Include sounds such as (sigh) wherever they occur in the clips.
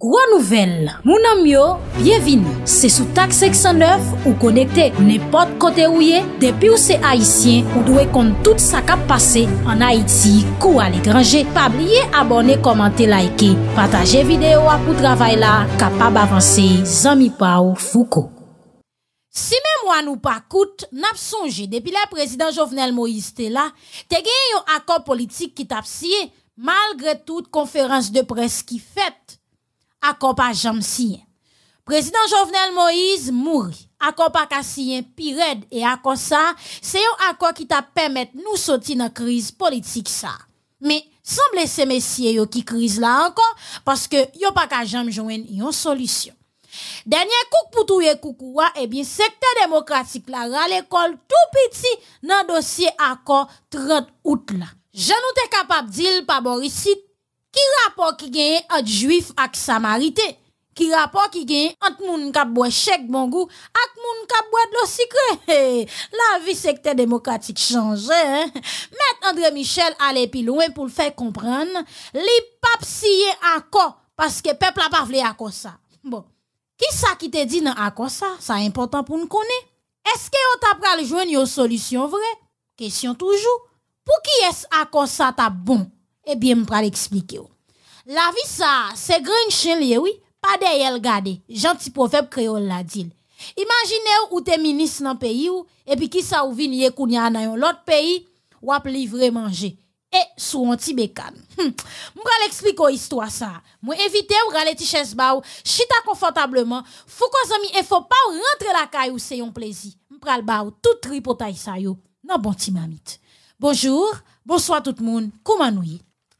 Gwa nouvel, mounan myo, byevini, se sou tak 609 ou konekte ou ne pot kote ou ye, depi ou se Haitien ou dwe kont tout sakap pase an Haiti kou alekranje, pabliye abone komante laike, pataje videyo apou travay la kapab avanse zami pa ou fouko. Si men mwan ou pakout, nap sonje depi la prezident Jovenel Moïse te la, te gen yon akop politik ki tap siye, malgre tout konferans de pres ki fet. accord pas jamais Président Jovenel Moïse mourit. Accord pas qu'a Pired et à ça, c'est un accord qui t'a permettre nous sortir dans crise politique ça. Mais semble ces messieurs qui crise là encore parce que yo pas jamais une solution. Dernier coup pour tous et bien, secteur démocratique là, l'école tout petit dans dossier accord 30 août là. Je n'étais capable de dire pas Boris, qui rapport qui gagne entre juif et samarité qui rapport qui gagne entre qui k'ap des chèque bon goût les monde qui ont de l'eau sucrée la vie sectaire démocratique change hein André Michel aller plus loin pour le faire comprendre papes s'y est encore parce que peuple a pas voulu encore ça bon qui ça qui te dit dans encore ça C'est important pour nous connaître est-ce que on t'a le joindre aux solutions vraies question toujours pour qui est-ce encore ça ta bon eh bien, je vais l'expliquer. La vie, ça, c'est grand chien, oui, pas derrière garder. Gentil proverbe créole l'a dit. Imaginez ou t'es ministre dans le pays, et puis qui ça ou vient kounya dans l'autre pays, ou ap livrer manger. Et sou un petit bécane. M'pral hum. M'bral expliquer histoire ça. vous éviter ou rale ti chaise ba ou, chita confortablement. Fou confortablement, ami et faut pas rentrer la caille ou c'est un plaisir. M'pral ba ou tout tripotay sa yo. Non bon timamite. Bonjour, bonsoir tout le monde. Comment nous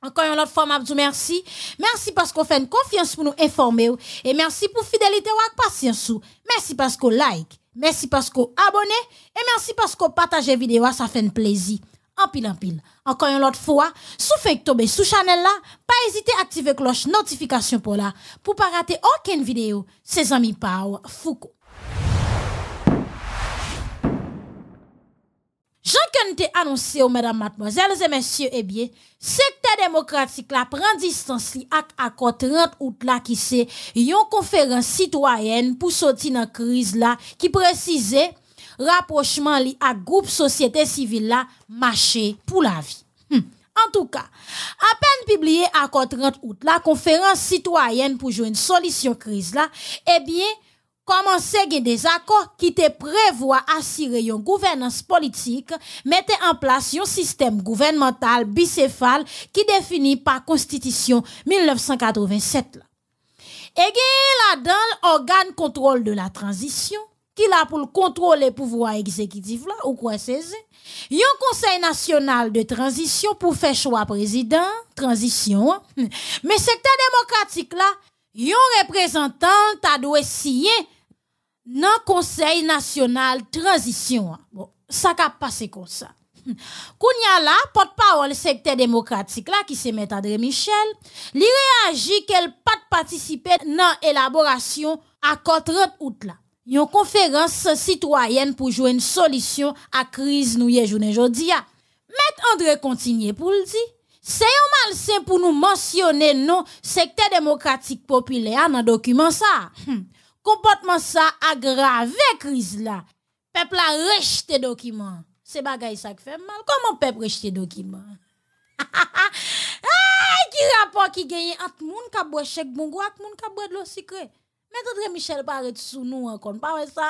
encore une autre fois, Mabdou, merci. Merci parce qu'on fait une confiance pour nous informer. Et merci pour fidélité ou patience. Merci parce qu'on like. Merci parce qu'on abonne. Et merci parce qu'on partage la vidéo. Ça fait un plaisir. En pile, en pile. Encore une autre fois, sous Facebook tomber sous channel là, pas hésiter à activer cloche notification pour là, pour pas rater aucune vidéo. C'est amis Pau Foucault. Jean a annoncé aux mesdames, mademoiselles et messieurs, eh bien, secteur démocratique la prend distance li ak accord 30 août là qui c'est une conférence citoyenne pour sortir la crise là qui précisait rapprochement li à groupe société civile là marché pour la vie. Hmm. En tout cas, à peine publié accord 30 août la conférence citoyenne pour jouer une solution crise là, eh bien, komanse a des accords qui te prévoient assurer une gouvernance politique, mettre en place un système gouvernemental bicéphale qui définit par constitution 1987 Et E la dan organe contrôle de la transition, qui là pour contrôler les pouvoirs exécutifs, là, ou Y a un conseil national de transition pour faire choix président transition hein. mais secteur démocratique la, yon représentant ta représentant dans Conseil national transition. Bon, ça a passé comme ça. (laughs) Kounya la, porte-parole secteur démocratique, là, qui s'est met André Michel, Il réagit qu'elle pas de participer dans l'élaboration à 4 août, là. une conférence citoyenne pour jouer une solution à crise nous hier journée aujourd'hui mais André continue pour le dire. C'est un mal pour nous mentionner non secteur démocratique populaire dans document ça. Hmm. Kompotman sa agrave kriz la, pep la rejte dokiman. Se bagay sa k fe mal, koman pep rejte dokiman? (laughs) Ki rapor ki genye at moun kabwe chek bongo at moun kabwe lo sikre. Metotre Michel pare tisou nou an konpawè sa.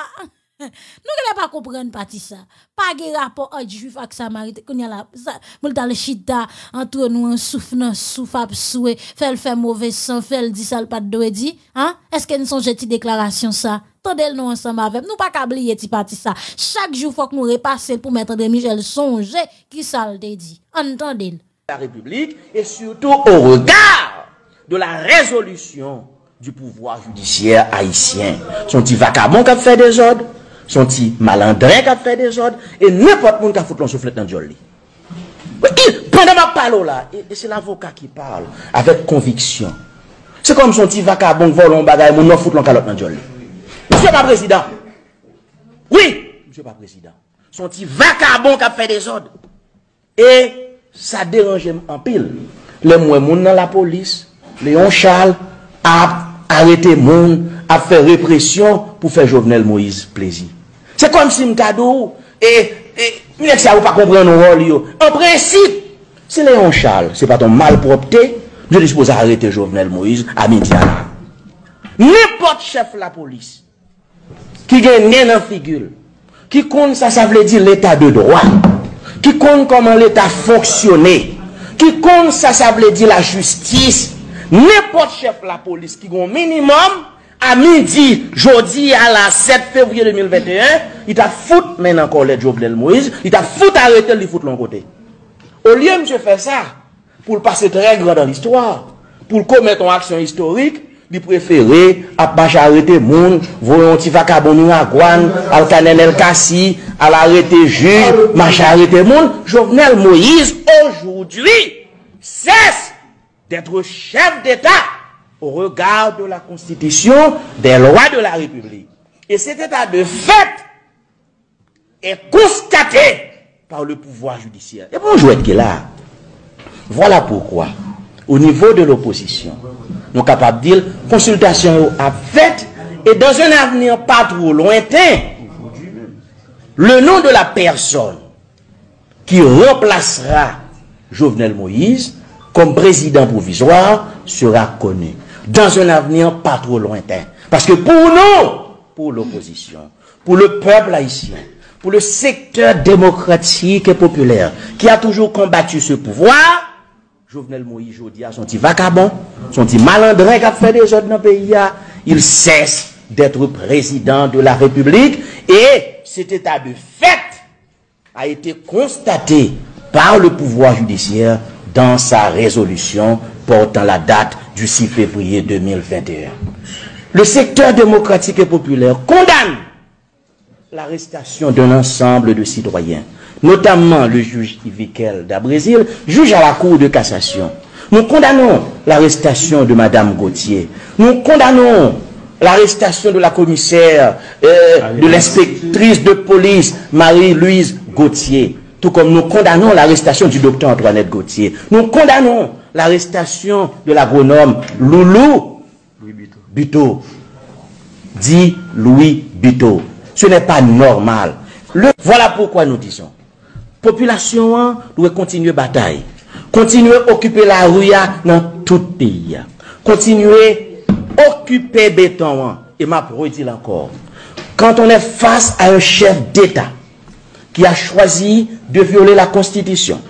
nous ne pas comprendre parti ça pas de rapport entre juif et samarite qu'on y a la dans le chita entre nous en souffle souffle souffle fait faire mauvais sang fait le disal ça pas de dit hein est-ce que nous sommes jetés déclaration ça Tandel nous ensemble avec nous pas qu'à oublier ti parti ça chaque jour faut que nous repasser pour mettre des Michel songe qui ça le dit entendez la république et surtout au regard de la résolution du pouvoir judiciaire haïtien. Son petit vacabon qui ont fait des ordres. Son ti malandren ka fey dezod E nipot moun ka foute loun souflet nan djol li Pwede ma palo la E se l'avoka ki parle Avet konviksyon Se konm son ti vakabon volon bagay Moun nou foute loun kalot nan djol li Mse pa prezida Son ti vakabon ka fey dezod E sa deranje m en pil Le mwen moun nan la polis Le yon chal Ape arete moun a fè represyon pou fè Jovenel Moïse plèzi. Se kom si mkado ou, e mwenèk sa ou pa komprè nou rol yo, an prensip, se lè an chal, se paton mal propte, mwenèk dispòs a arète Jovenel Moïse, a midi an. Ne pot chèf la polis, ki gen nen an figul, ki kon sa sa vle di l'état de droit, ki kon koman l'état fonksyonè, ki kon sa sa vle di la justis, ne pot chèf la polis, ki gon minimum, a midi, jodi, a la 7 februye 2021, it a fout men anko le job del Moïse, it a fout arete li fout lon kote. O liye mse fè sa, pou l'passe drè gwa dan l'histoire, pou l'komet ton aksyon historik, bi preferé ap mach arete moun, volonti vakabonin a gwan, al kanen el kasi, al arete ju, mach arete moun, jounel Moïse, ojoudri, sès, detre chèv d'état, au regard de la Constitution, des lois de la République. Et cet état de fait est constaté par le pouvoir judiciaire. Et bonjour, être là. Voilà pourquoi, au niveau de l'opposition, nous sommes capables de dire consultation à fait et dans un avenir pas trop lointain, le nom de la personne qui remplacera Jovenel Moïse comme président provisoire sera connu dans un avenir pas trop lointain. Parce que pour nous, pour l'opposition, pour le peuple haïtien, pour le secteur démocratique et populaire qui a toujours combattu ce pouvoir, Jovenel Moïse Jodia, son petit vagabond, son petit malandrin qui a fait des autres dans le pays, ah, il cesse d'être président de la République et cet état de fait a été constaté par le pouvoir judiciaire dans sa résolution portant la date du 6 février 2021. Le secteur démocratique et populaire condamne l'arrestation d'un ensemble de citoyens, notamment le juge Ivikel d'Abrésil, juge à la Cour de cassation. Nous condamnons l'arrestation de Madame Gauthier. Nous condamnons l'arrestation de la commissaire, euh, de l'inspectrice de police, Marie-Louise Gauthier. tout comme nous condamnons l'arrestation du docteur Antoinette Gauthier. Nous condamnons l'arrestation de l'agronome Loulou Buto. Dit Louis Buto. Ce n'est pas normal. Voilà pourquoi nous disons. Population, nous continuons la bataille. Continuons à occuper la rue dans tout le pays. Continuons à occuper béton. Et moi, je le dis encore. Quand on est face à un chef d'état qui a choisi... de viole la konstitisyon.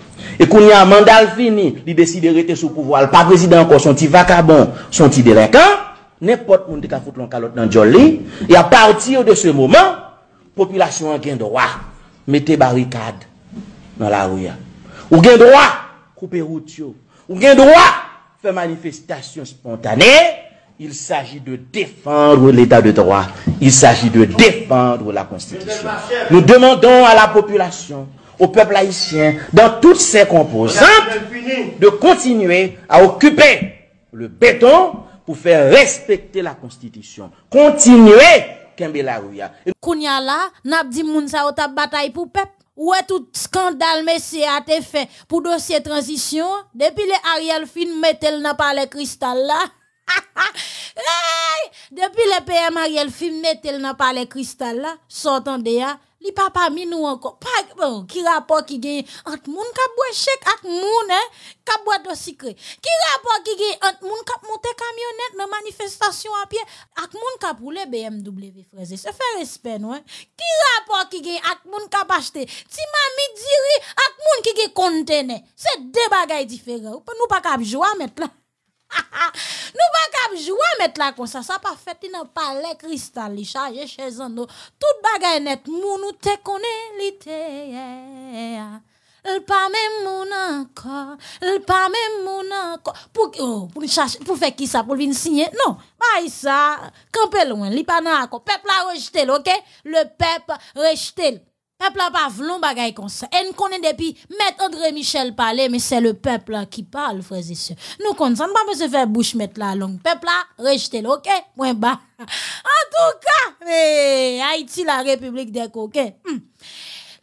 E kou ni a mandal fini, li desi de rete sou pouvoal, pa prezident kon son ti vakabon, son ti delekan, nepot moun de ka foute lankalot nan djolli, e a partir de se mouman, populasyon an gen droa, mete barikad nan la ouya. Ou gen droa, koupe rou tsyo. Ou gen droa, fe manifestasyon spontane, il s'agi de defandre l'etat de droa. Il s'agi de defandre la konstitisyon. Nou demandon a la populasyon, au peuple haïtien, dans toutes ses composantes, de continuer à occuper le béton pour faire respecter la Constitution. Continuer Kembela Rouya. Kounia là, n'a dit moun ta bataille pour peuple. est tout scandale, messieurs, a été fait pour dossier transition. Depuis les Ariel fin, mettez n'a pas le cristal là. (laughs) Depuis le PM Ariel fin, mettez n'a pas le cristal là. Sortant de le papa a nous encore. Qui rapport a gagne il entre les gens qui ont boit un chèque et les gens qui ont boit un secret Qui rapport a gagne il entre les gens qui ont monté la camionnette dans la manifestation à pied avec les gens qui ont roulé BMW C'est faire respect, nous. Qui rapport a gagne il entre les gens qui ont acheté Si maman dit avec les gens qui ont des contenus, c'est deux choses différentes. Nous ne pouvons pas jouer joie maintenant nou bak ap jwa met la kon sa, sa pa pas les pale cristal, li chez chez nou. Tout bagay net moun ou te konen li te L'pa même moun encore, l'pa même moun pas Pou, oh, pou, pour ki sa, pou signer, Non, bay sa, Campé loin. li pa nan Pep la rejte Le peuple rejte peuple pas voulu bagay comme ça. Et nous connaît depuis M. André Michel parler mais c'est le peuple qui parle frères et sœurs. Nous connaissons pas besoin faire bouche mettre la langue. Peuple là rejeter OK Point bas. (laughs) En tout cas, mais eh, Haïti la République des coquins. Hmm.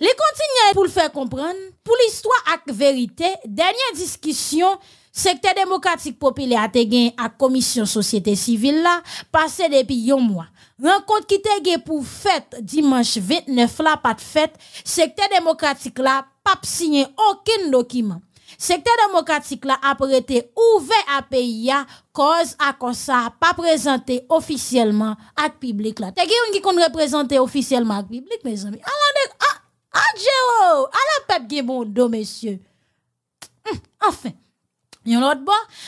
Les continuer pour le faire comprendre, pour l'histoire la vérité, dernière discussion secteur démocratique populaire a gagné à commission société civile là passé depuis un mois. Rencontre qui te pour fête dimanche 29 la pas de fête, secteur démocratique là pas signé aucun document. Secteur démocratique là a prêté ouvert à pays cause à cause ça pas présenté officiellement à public là. T'es qui qu'on représente officiellement à public mes amis. Alors, ah, ah, ah, à ah, la peuple bon messieurs. Hum, enfin Yon l'autre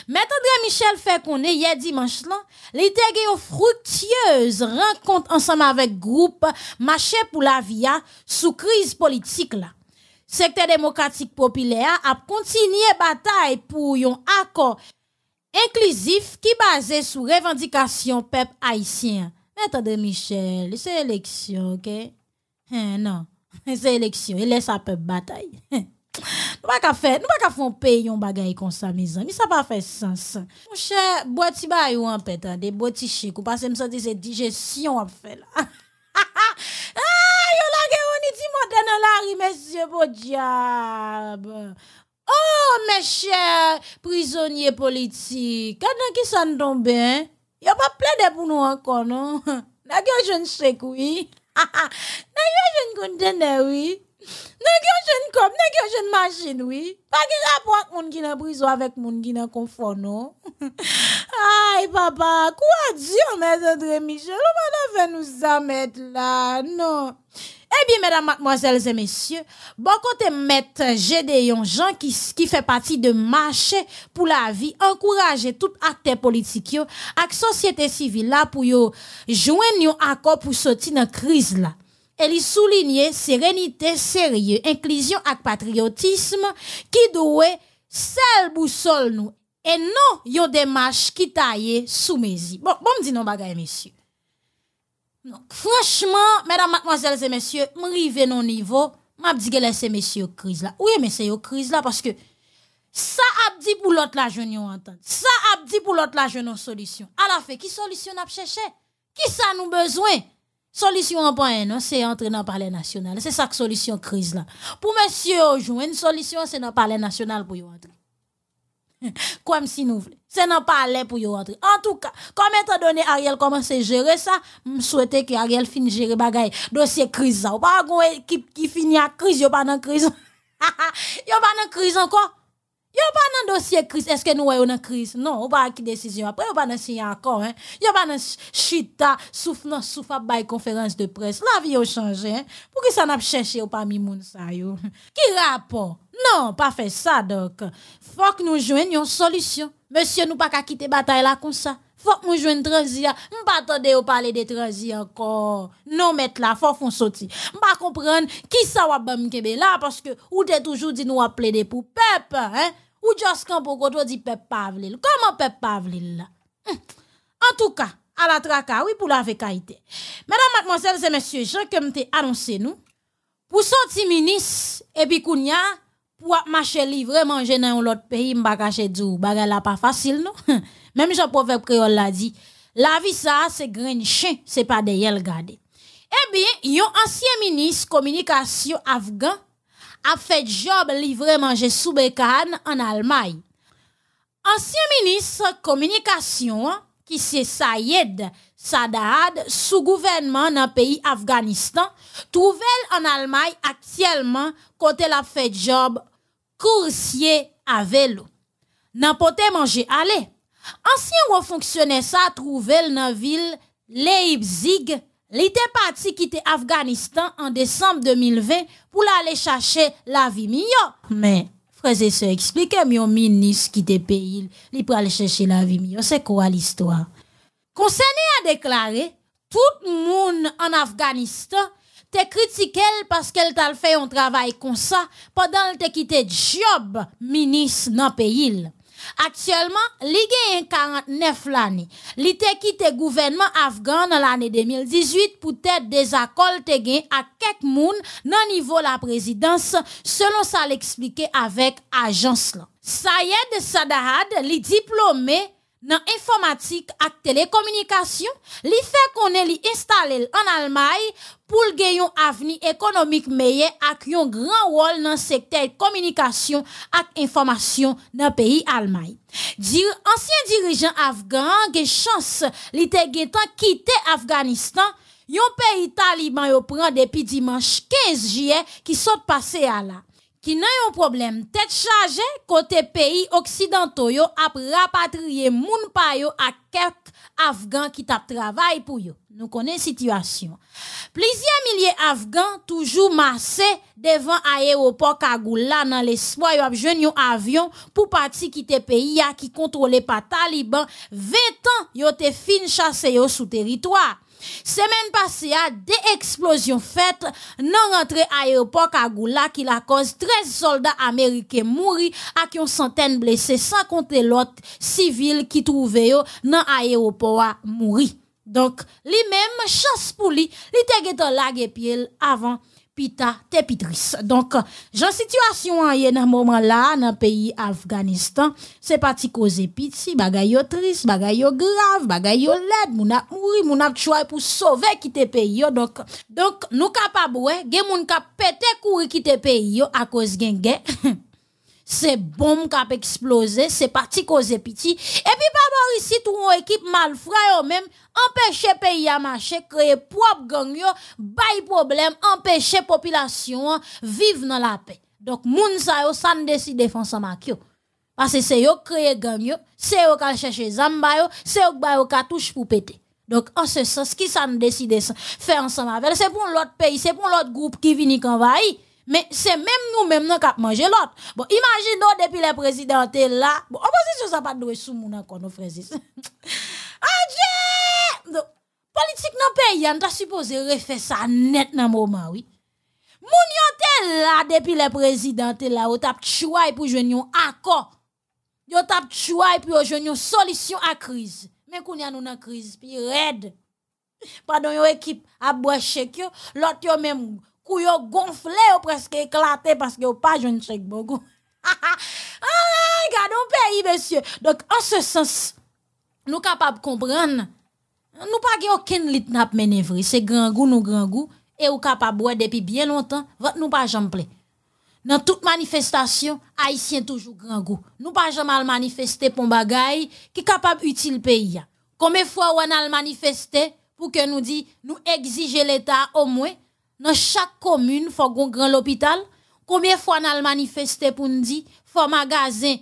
André Michel fait qu'on est hier dimanche là, l'idée est fructueuse rencontre ensemble avec groupe marché pour la via hein, sous crise politique là. Secteur démocratique populaire a continué bataille pour un accord inclusif qui basé sur revendication peuple haïtien. Mais André Michel, c'est élection, OK hein, non, (laughs) c'est élection, il laisse sa peuple bataille. (laughs) Nou ba ka fè, nou ba ka fè yon bagay kon sa mizan, mi sa pa fè sens. Mwen chè, bwati ba yon apèt, de bwati chè, kou pa se msè di se dijesyon ap fè la. Ha ha, yon la gen yon iti mwaten, yon la rimes yon bo diyab. Oh, men chè, prizonye politik, kadan ki san don ben, yon pa ple de pou nou ankon, non? (laughs) Na gyo jen se kou yi, ha (laughs) ha, na gyo jen konten de wii. Nan gen jeune kop, nan gen jen machin, oui. Pa que rapor mon moun ki avec avec avèk qui ki non? (laughs) aïe papa, quoi dire mesdames et messieurs on va nous fè nou là, non? Eh bien, mesdames, mademoiselles et messieurs, bon côté maître j'ai des qui, qui fait partie de marché pour la vie, encourager tout acteur politique, avec société civile pour joindre un accord pour sortir dans crise là elle soulignait sérénité, sérieux, inclusion et patriotisme qui doit seul boussole nous et non yon démarche qui taille sous mes yeux. Bon, bon dis dit non bagay messieurs. franchement, mesdames, mademoiselles et messieurs, m'rive non niveau, m'a dit que laissez messieurs crise là. Oui, mais c'est une crise là parce que ça a dit pour l'autre la jeune yon Ça a dit pour l'autre la jeune solution. À la fin, qui solution n'a cherché? Qui ça nous besoin? solution en point, non, c'est entrer dans le palais national. C'est ça que solution crise là. Pour monsieur, jouer une solution, c'est dans le palais national pour y entrer. comme si nous voulons. C'est dans le palais pour y entrer. En tout cas, comme étant donné Ariel commence à gérer ça, je souhaite que Ariel finisse gérer Donc, Dossier crise là. pas une équipe qui finit à crise, a pas dans crise. a pas dans crise encore a pas de dossier crise, est-ce que nous voyons une crise? Non, a pas de décision. Après, y'a pas un signe Il hein. a pas dans chita, souffle, pas conférence de presse. La vie a changé. hein. Pour qui ça n'a pas cherché ou pas mis moun sa (laughs) Qui rapport? Non, pas fait ça, donc. Faut que nous jouions une solution. Monsieur, nous pas qu'à la bataille la comme ça faut que je une transi. Je pas attendre de parler de transi encore. Non, mettre là, faut qu'on sorti. Je pas comprendre qui ça va bam kebe là parce que ou t'es toujours dit nous plaider pour peuple, hein? Ou juste quand pour dit peuple Pavlil. Comment peuple Pavlil hm. En tout cas, à la traka, oui, pour la vécaïté. Mesdames, mademoiselles et messieurs, je que m'te annoncé nous, pour sortir ministre, et puis pour marcher livrer manger dans l'autre pays m'pa cacher dou pas facile non (laughs) même Jean proverbe créole l'a dit la vie ça c'est grain chien c'est pas derrière garder eh bien un ancien ministre communication afghan a fait job livrer manger sous bécane en Allemagne ancien ministre communication hein, qui c'est Sayed Sadad, sous gouvernement dans pays Afghanistan trouvé en Allemagne actuellement côté a fait job coursier à vélo. Nan manger. manje ancien haut fonctionnaire, ça sa dans ville ville Leipzig, Il était parti quitter l'Afghanistan en décembre 2020 chercher la vie la vie et mais expliquez se ministre ministre qui kite pays, il pour aller chercher la vie meilleure. C'est quoi l'histoire? Concerné a déclaré, tout le monde en Afghanistan T'es critiqué parce qu'elle t'a fait un travail comme ça pendant qu'elle te quitté job ministre dans le pays. Actuellement, y a 49 l'année. Il a quitté gouvernement afghan dans l'année 2018 pour être des à quelques moun niveau la présidence, selon ça l'expliquer avec agence là. Sayed Sadahad, li diplômé dans informatique et télécommunication, li fait qu'on est installé en Allemagne pour gagner un avenir économique meilleur avec un grand rôle dans le secteur communication et information dans le pays Allemagne. ancien dirigeant afghan chance li te quitter Afghanistan, yon pays taliban yo prend depuis dimanche 15 juillet qui sont passé à la qui n'a un problème? Tête chargée côté pays occidentaux yo a rapatrié moun pa yo à Afghans qui qui tap travail pour yo. nous situation. situation plusieurs milliers toujours toujours massés devant aéroport Kagoula dans l'espoir yo a un avion pour partir quitter pays qui contrôlé par Taliban. 20 ans, yo te fin chassé sous territoire territoire. Semaine passée, des explosions faites dans rentrée aéroport Kagoula qui la cause 13 soldats américains mourir avec une centaine blessés sans compter l'autre civil qui trouvé dans l'Aéroport mourir. Donc, les même chasse pour lui, il était là avant pita t'es Donc, j'en situation en yé nan moment-là, dans pays Afghanistan, c'est parti cause piti, bagay yo tris, bagay yo bagay yo led, moun ap mouri, moun ap chouay pour sauver qui t'es yo. Donc, donc nou kapabwe, gen moun kap pété courir qui pays yo à gen gen. (laughs) c'est bombe qui a explosé, c'est parti cause pitié. Et puis, par ici, tout mon équipe eux même, empêcher pays à marcher, créer propre gang, bail problème, empêcher population, vivre dans la paix. Donc, moun sa yo, ça ne décide avec eux. Parce que c'est yo créé gang yo, c'est eux qui cherche zamba yo, c'est eux qui touche yo cartouche pour péter. Donc, en ce sens, qui ça ne décide faire ensemble avec? C'est pour l'autre pays, c'est pour l'autre groupe qui vient qu'envahir. Mais c'est même nous-mêmes qui avons mangé l'autre. Bon, l'autre depuis les président là. Bon, opposition, ça n'a pas de sous mon encore, nos frères. (laughs) Adieu! Donc, politique dans le pays, on doit supposé refaire ça net dans le moment, oui. Mon yon là depuis les président là, ou tap choué pour jouer un accord. Yon tap choisi pour jouer une solution à la crise. Mais quand nous dans une crise, puis red. Pardon, une équipe a boire chèque, l'autre yon même kou yo gonflé (laughs) ou presque éclaté parce que yo pas jeune chèque bogo. ah, le pays, monsieur. Donc, en ce sens, nous capables de comprendre, nous pas aucun lit nap manœuvre. C'est grand goût, nous grand goût. Et nous capables de depuis bien longtemps, Votre nous pas jamais dans toute manifestation, haïtien toujours grand goût. Nous pas jamais manifester pour bagay qui capable utile pays. Combien fois on a manifesté pour que nous dit nous exiger l'état au moins dans chaque commune, faut qu'on grand l'hôpital. Combien fois on a manifesté pour nous dire, faut magasin,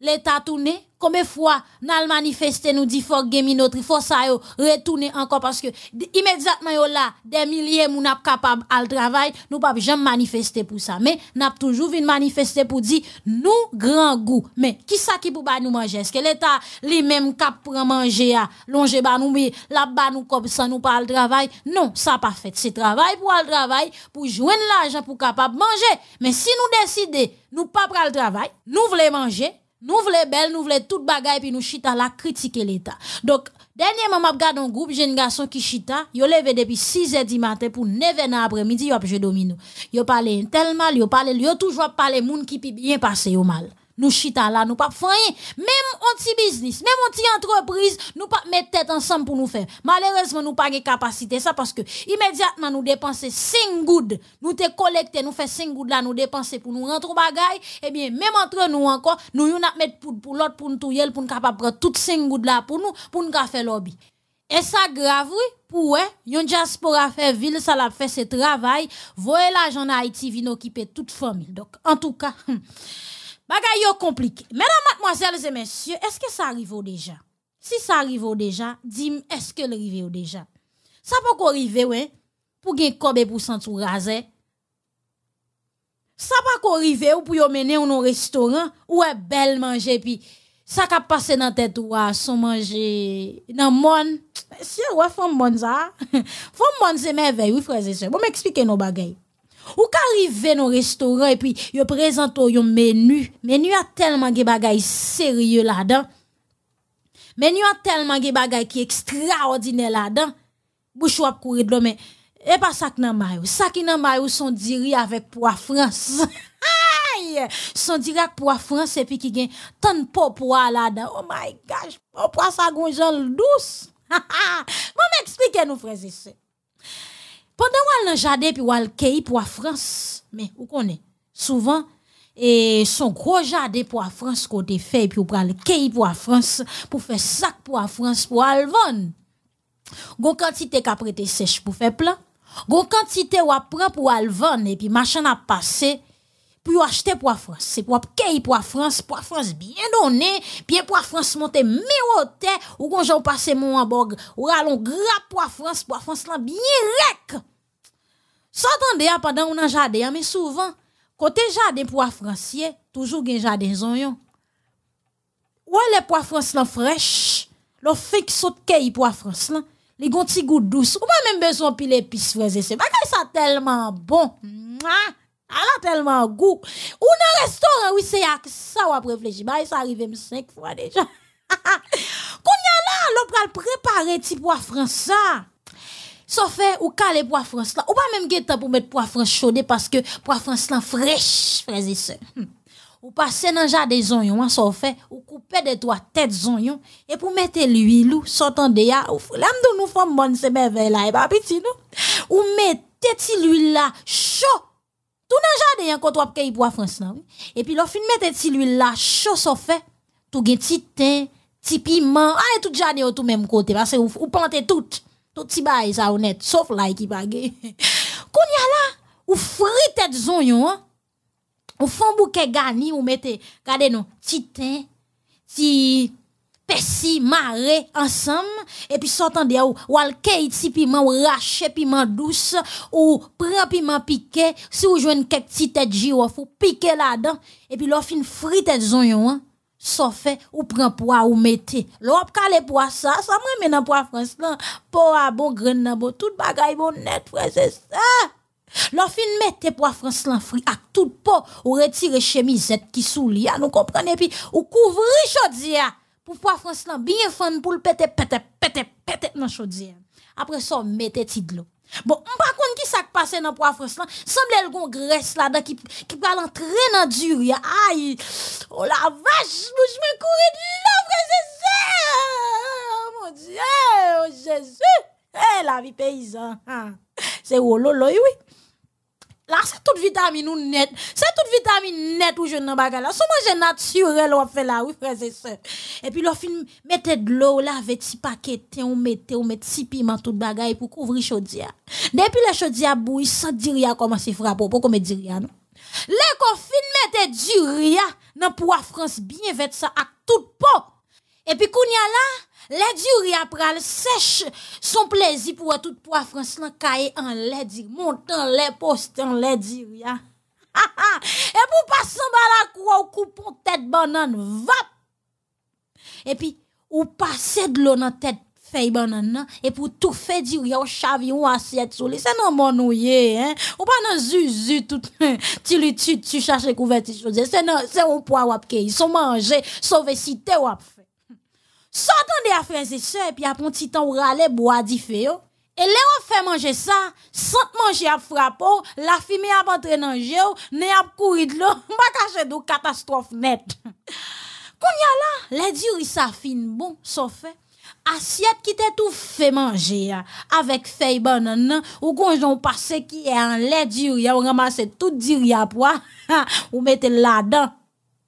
l'État tourné. combien fois nous manifesté, nous dit faut gagner notre, faut ça retourner encore parce que immédiatement là, des milliers nous pas capable à travail, nous pas jamais manifester pour ça. Mais n'a toujours vu manifester pour dire nous grand goût. Mais qui ça qui pour nous manger Est-ce que l'État lui-même cap pour manger à longer ba nous mais là nous comme ça nous pas le travail Non, ça pas fait. C'est travail pour le travail pour joindre l'argent pour capable manger. Mais si nous décidons nous pas le travail, nous voulons manger nous voulons belle, nous voulons tout bagaille puis nous chita la critiquer l'État. Donc, dernièrement, m'a regardé un groupe, j'ai une garçon qui chita, yo levé depuis 6h du matin pour 9h après-midi, yo a joué domino. Yo parlait tellement, yo il yo toujours parlé monde qui puis bien passé au mal nous chita là, nous pas faire Même un petit business, même un entreprise, nous pas mettre tête ensemble pour nous faire. Malheureusement, nous pas de capacité ça parce que immédiatement nous dépenser 5 good, nous te collecter, nous fait 5 good là, nous dépenser pour nous rentrer au bagay, eh bien, même entre nous encore, nous yon a mettre pour, pour l'autre, pour nous pour nous prendre toutes 5 good là pour nous, pour nous faire lobby. Et ça grave, oui, pour ouais, yon diaspora fait ville, ça l'a fait ce travail, voyez l'argent en Haïti, vino qui toute famille. Donc, en tout cas, (laughs) hmm. Bagay yo compliqué. Mesdames, mademoiselles et messieurs, est-ce que ça arrive déjà? Si ça arrive déjà, dis-moi, est-ce que arrive déjà? Ça peut arriver arrive, ouais, pour gagner kobe pour Ça peut qu'on arrive ou pour yon mener un restaurant ou est belle manger puis ça peut passer dans tête ou son manger dans monde. monsieur ouais font bon ça (laughs) font bon c'est merveilleux frères et sœurs bon m'expliquer nos bagailles ou ka dans restaurant et puis yo présente yon menu. Menu a tellement de bagay sérieux là-dedans. Menu a tellement de bagay qui extraordinaire là-dedans. Bouchou a courir de l'homme. Et eh, pas ça qui nan maillot. Sa qui nan maillot son diri avec poids France. (laughs) Aïe! Son diri avec poids France et puis qui gen de poids là-dedans. Oh my gosh! Poids sa gonjol douce! Ha (laughs) ha! Bon, m'explique frère, c'est pendant qu'on a un jardin, puis le cahier pour la France, mais vous connaissez, souvent, et son gros jardin pour la France qu'on côté fait, puis a le cahier pour la France, pour faire sac pour la France, pour la vendre. Gon quantité qu'après prêté sèche pour faire plein. Gon quantité ou prend pour aller vendre, et puis machin a passé pour acheter poire France. C'est pour payer pois France, pois France bien donné, bien pois France monter méroté, ou quand j'en passe mon hamburg, ou allons gras poire France, poire France là bien rec. Ça so, hein, pendant on a jardin, hein, mais souvent, côté jardin poire français, toujours gen jardin zonyon. ou les pois France là fraîches, le fait qui saute cueille poire France là, les gonti goût douce, ou même besoin pile épices frais et c'est bagay ça tellement bon a tellement goût. Ou dans restaurant, oui, c'est ça ou après réfléchir. Bah, ça arrive même cinq fois déjà. (laughs) Qu'on y a là, l'on peut préparer petit pois français. Sauf fait ou caler pois français là. Ou pas même guetter pour mettre pois français parce que pois français là fraîche, frères et sœurs. Hmm. Ou passer dans jardin des oignons, sauf hein, fait ou couper des trois têtes d'oignons, et pour mettre l'huile ou sortant ya hein, ou l'âme de nous font bonne ces merveilles là et pas petit nous. Ou mettez l'huile là chaud tout nan jade yon koto ap kei pou a Frans nan. Et puis, l'offre fin mette ti l'huile la, chou so fait, tout gen ti teint, ti piman, ah, tout jade yo tout même côté. Parce ou, ou pante tout, tout ti baye sa honnête, sauf sof la e ki page. Koun ya la, ou frites zon yon, hein? ou fon bouquet gani, ou mette, gade nou, ti teint, ti pesi maré, ensemble et puis s'entendez ou ou al keiti piment ou rache piment douce ou prend piment piqué si ou joine quelques petites têtes girofle ou piquer là-dedans et puis l'offre une frite zon yon, sauf fait ou prend poids ou mettez l'op calé poids ça ça moi menan poids France là poids bon grain nan bon tout bagaille bon net frère c'est ça L'offre mette poids France là frit à tout pot ou retire chemisette qui sous à nous Et puis ou couvrir chaudière Ou Poua Franslan byen fande pou l petè, petè, petè, petè nan chou diyen. Apre sa, metè ti glou. Bon, mpa koun ki sak pase nan Poua Franslan, sanble l gongres la dan ki pral antren nan djur ya. Ay, o oh la vache, mwen koure glou vre zezè. Mon diè, o zezè. Hey, la vi peyizan. Se wolo lo yi wè. Là, c'est toute vitamine ou net. C'est toute vitamine net ou je n'en baga là. Sous manger naturel, on fait là, oui, frères et sœurs. Et puis, leur film, mettez de l'eau là, avec petit paquet, on mette on met petit piment, tout bagage pour couvrir chaudière. Depuis la chaudière bouille, sans dire comment c'est frappe pourquoi me diria non? Les mette mettez du ria, dans France bien vêt ça, à toute pop. Et puis, a là, les durs après le sèche, son plaisir pour tout poids France caille en les dire, montant les postes en les diri. (laughs) et pour passer s'emballer à quoi coupon tête banane, va. Et puis, ou passer de l'eau dans tête feuille banane, et pour tout faire a ou chavion, ou sur les c'est non mon nouye, hein. Ou pas dans zuzu tout, (laughs) tu lui tu, tu cherches couvert, c'est non, c'est un poids ou ils sont mangés, sauver cité ou S'entendez à faire et sœurs, puis après un petit temps, on râle, bois, dit feu. Et là, on fait manger ça, sans manger à frappeau, oh, la fumée à entrée dans le jeu, oh, ne à courir de l'eau, m'a caché de catastrophe nette. (laughs) Quand y a là, les durs, ça fine bon, sauf Assiette qui était tout fait manger, hein, avec feuille banane, ou quand j'en passe qui est en lait dur, on ramasse tout dur à poids, (laughs) ou mettez là-dedans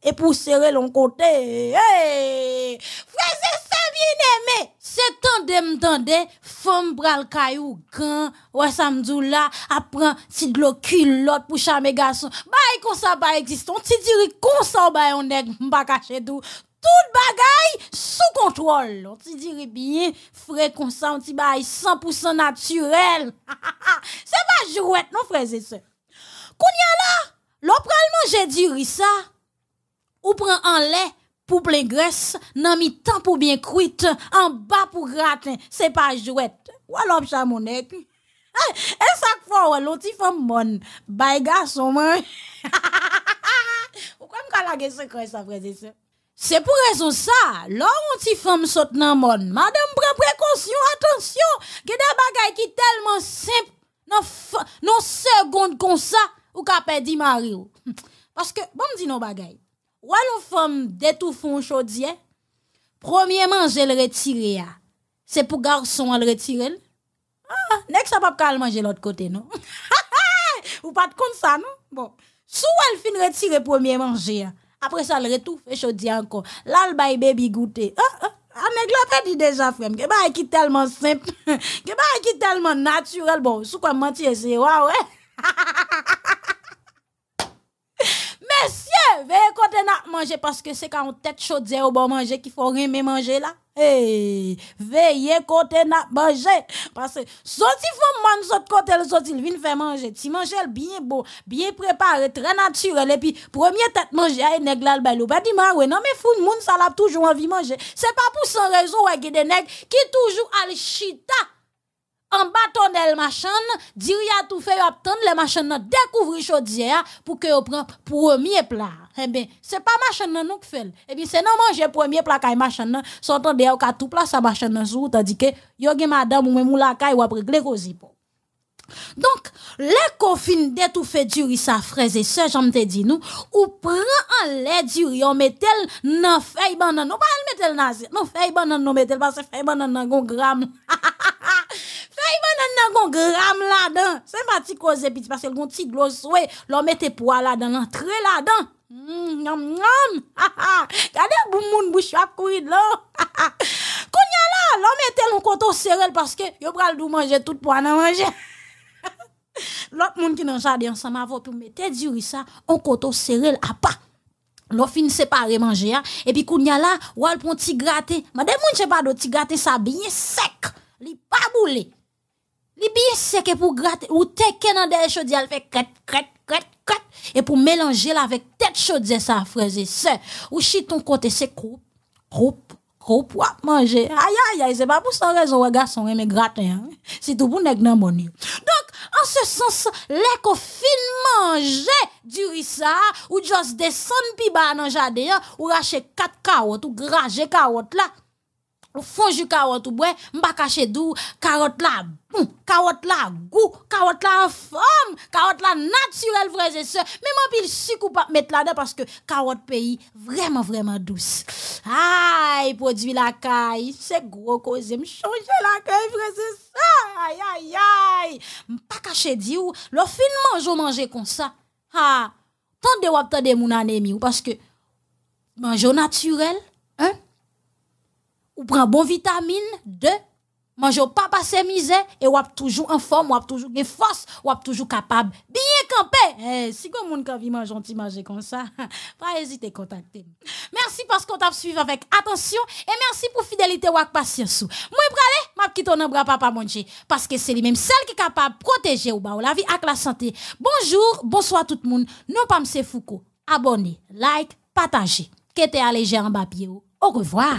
et pour serrer l'on côté. frères et c'est bien aimé. C'est tandem tandem, femme bral caillou grand, ouais samedi là, apprend si de l'eau culotte pour charmer garçon. Bah, comme ça, bah, existe. On t'y dirait comme ça, bah, on est, pas caché tout tout bagay sous contrôle. On t'y dirait bien, frère, comme ça, on te baye 100% naturel. (laughs) c'est pas jouette non, frère et sœurs. Kounia là, l'on pral manger du ça ou prend en lait pour plein graisse, nan mi temps pour bien cuite, en bas pour gratin, c'est pas jouette. Ou alors, chamonek. (laughs) Et chaque fois, l'autre mon bonne, bah, garçon, moi. Ou comme quand la guerre secret, ça, frère, c'est ça. C'est pour raison ça, l'autre femme saute nan mon, madame prend précaution, attention, que des bagailles qui tellement simple, non, non, seconde comme ça, ou qu'a di mari. Parce que, bon, dit nos bagailles. Eh? Ah, (laughs) Ou nous femmes détouffons chaudier, premièrement, je le retire. C'est pour garçon, le retire. Ah, nest ça pas pas manger l'autre côté, non? Ou pas de compte ça, non? Bon. Sou elle fin retire premier manger. Après ça, elle retouffe et chaudier encore. Là, le bail baby goûter. Ah, ah. Anek la pe di deja frère? ke qui e ki telman simple, ke (laughs) ba e ki telman naturel, bon, sou kwa manti e se waw, eh? (laughs) Veillez quand on a mangé parce que c'est quand on tête chaude au bon manger qu'il faut rien manger là. hey, veillez côté n'a mangé parce que sorti font man sorti côté le sorti viennent faire manger, tu manger bien beau, bien préparé, très naturel et puis premier tête manger et nèg là le pas dit moi non mais fou monde ça l'a toujours envie manger. C'est pas pour sans raison ouais des nèg qui toujours al chita en bâtonnel machin, diri a tout fait attendre les machin découvrir chaudière pour que on prend premier plat eh bien, c'est pas machin nan nous qui fait. Eh bien, c'est non manger premier plat kay machin nan, sortant de ka tout plat sa machin nan sou tandis que yo gen madame ou même ou la kay ou après régler kozi Donc, les de tout fait duri sa fraise et sœurs, j'en te dit nous, ou prend en lait duri, on met elle dans feuille banane, non pas elle met elle dans non feuille banan, non met elle parce que feuille banan nan gon gramme. (laughs) feuille banan nan gon gramme là-dedans. C'est ma petite cause, parce que l'on petite glosse, l'on mette poids là-dedans, l'entrée là-dedans. Nyam nyam. Gade bou moun bouche de de l'eau. Kounya la, l'homme mette l'on koto serel que yo pral dou manje tout pou an manje. (laughs) L'autre moun qui nan jade ensemble avo pour mettre du ça, on koto serel à pa. L'on fin séparé manger hein. et puis kounya la, ou al pon ti gratin. Madame moun pas de ti gratin ça bien sec. Li pas boule. Li bien c'est que pour gratter ou teke dans des choses elle fait crête, crête, crête, crête. et pour mélanger là avec tête chaude ça frères et sœurs. Ou chiton côté c'est coupe coupe coupe ou manger. Aïe aïe aïe, c'est pas pour ça raison garçon mais hein. C'est tout pour nèg dans bon Donc en ce sens, les qu'on fin manger du ça, ou juste descendre pi ba nan jardin ou racher quatre carottes ou grager carottes là le fond du carotte ou bois caché cacher dou carotte la boum carotte la goût carotte la forme carotte la naturelle frères c'est ça même en pile sucre ou pas mettre là-dedans parce que carotte pays vraiment vraiment douce aïe produit la caille c'est gros cause me changer la caille frères et sœurs aïe aïe aïe m'pa cacher dou le fin manger manger comme ça ha tant de wap tande mon anémie ou parce que manger naturel hein ou prend bon vitamine de manger papa passé et ou e toujours en forme ou toujours des force ou toujours capable bien camper. eh, si comme monde qui vit manger manger comme ça (laughs) pas hésiter contacter merci parce qu'on t'a suivi avec attention et merci pour fidélité ou patience moi pralé m'a quitté en papa manger parce que c'est lui même celles qui est capable protéger ou, ba, la vie avec la santé bonjour bonsoir tout le monde non pas M. Foucault abonnez like partagez qu'était allégé en bas pied au revoir